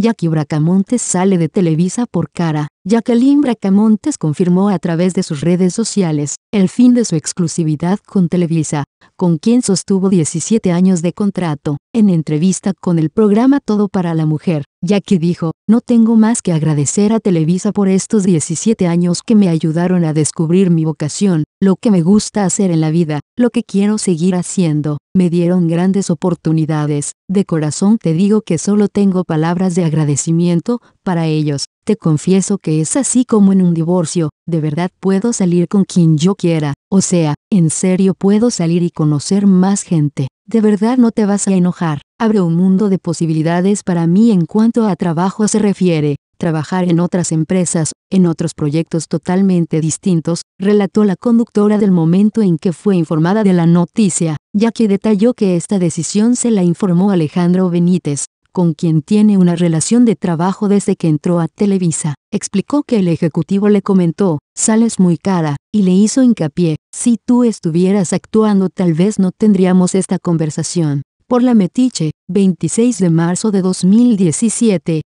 Jackie Bracamontes sale de Televisa por cara. Jacqueline Bracamontes confirmó a través de sus redes sociales el fin de su exclusividad con Televisa, con quien sostuvo 17 años de contrato en entrevista con el programa Todo para la Mujer, ya que dijo, no tengo más que agradecer a Televisa por estos 17 años que me ayudaron a descubrir mi vocación, lo que me gusta hacer en la vida, lo que quiero seguir haciendo, me dieron grandes oportunidades, de corazón te digo que solo tengo palabras de agradecimiento para ellos, te confieso que es así como en un divorcio, de verdad puedo salir con quien yo quiera, o sea, en serio puedo salir y conocer más gente, de verdad no te vas a enojar, abre un mundo de posibilidades para mí en cuanto a trabajo se refiere, trabajar en otras empresas, en otros proyectos totalmente distintos, relató la conductora del momento en que fue informada de la noticia, ya que detalló que esta decisión se la informó Alejandro Benítez, con quien tiene una relación de trabajo desde que entró a Televisa, explicó que el ejecutivo le comentó, sales muy cara, y le hizo hincapié, si tú estuvieras actuando tal vez no tendríamos esta conversación. Por la Metiche, 26 de marzo de 2017,